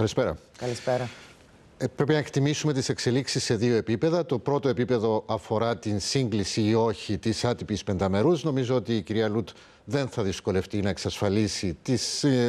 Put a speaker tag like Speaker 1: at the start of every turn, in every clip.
Speaker 1: Καλησπέρα. Καλησπέρα. Ε, πρέπει να εκτιμήσουμε τις εξελίξεις σε δύο επίπεδα. Το πρώτο επίπεδο αφορά την σύγκληση ή όχι της άτυπης πενταμερούς. Νομίζω ότι η κυρία Λουτ δεν θα δυσκολευτεί να εξασφαλίσει τη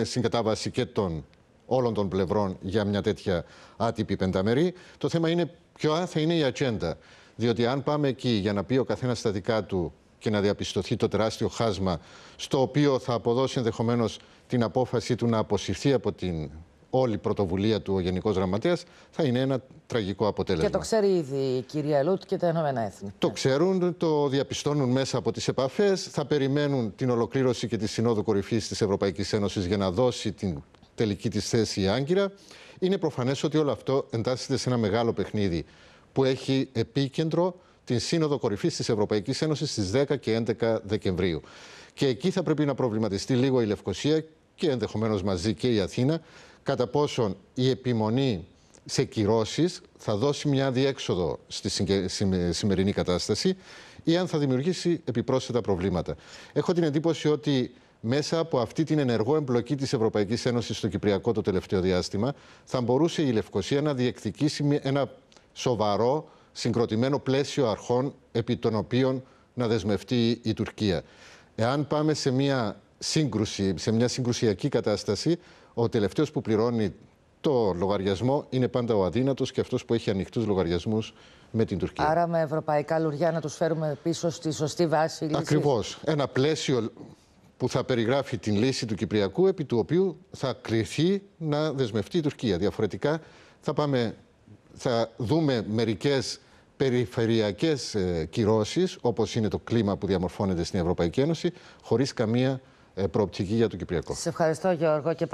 Speaker 1: συγκατάβαση και των όλων των πλευρών για μια τέτοια άτυπη πενταμερή. Το θέμα είναι ποιο θα είναι η ατζέντα. Διότι αν πάμε εκεί για να πει ο καθένας στα δικά του και να διαπιστωθεί το τεράστιο χάσμα, στο οποίο θα αποδώσει ενδεχομένως την απόφαση του να αποσυρθεί από την όλη η πρωτοβουλία του ο Γενικός Γραμματέας, θα είναι ένα τραγικό αποτέλεσμα. Και το ξέρει ήδη η κυρία Λούτ και τα Ηνωμένα Έθνη. Το ξέρουν, το διαπιστώνουν μέσα από τις επαφές. Θα περιμένουν την ολοκλήρωση και τη Συνόδου Κορυφής της Ευρωπαϊκής Ένωσης για να δώσει την τελική της θέση η Άγκυρα. Είναι προφανές ότι όλο αυτό εντάσσεται σε ένα μεγάλο παιχνίδι που έχει επίκεντρο την Σύνοδο Κορυφής της Ευρωπαϊκής Ένωσης στις 10 και 11 Δεκεμβρίου. Και εκεί θα πρέπει να προβληματιστεί λίγο η Λευκοσία και ενδεχομένως μαζί και η Αθήνα κατά πόσον η επιμονή σε κυρώσεις θα δώσει μια διέξοδο στη σημερινή κατάσταση ή αν θα δημιουργήσει επιπρόσθετα προβλήματα. Έχω την εντύπωση ότι μέσα από αυτή την ενεργό εμπλοκή της Ευρωπαϊκής Ένωσης στο Κυπριακό το τελευταίο διάστημα θα μπορούσε η Λευκοσία να διεκδικήσει ένα σοβαρό συγκροτημένο πλαίσιο αρχών επί των οποίων να δεσμευτεί η Τουρκία. Εάν πάμε σε μια σύγκρουση, σε μια συγκρουσιακή κατάσταση, ο τελευταίος που πληρώνει το λογαριασμό είναι πάντα ο αδύνατος και αυτός που έχει ανοιχτούς λογαριασμούς με την Τουρκία. Άρα, με ευρωπαϊκά λουριά να τους φέρουμε πίσω στη σωστή βάση. Ακριβώς. Ένα πλαίσιο που θα περιγράφει την λύση του Κυπριακού, επί του οποίου θα κληθεί να δεσμευτεί η Τουρκία. Διαφορετικά, θα, πάμε, θα δούμε μερικές περιφερειακές ε, είναι το κλίμα που διαμορφώνεται στην Ευρωπαϊκή Ένωση, χωρίς καμία ε, προοπτική για το Κυπριακό. Σε ευχαριστώ Γιώργο. Και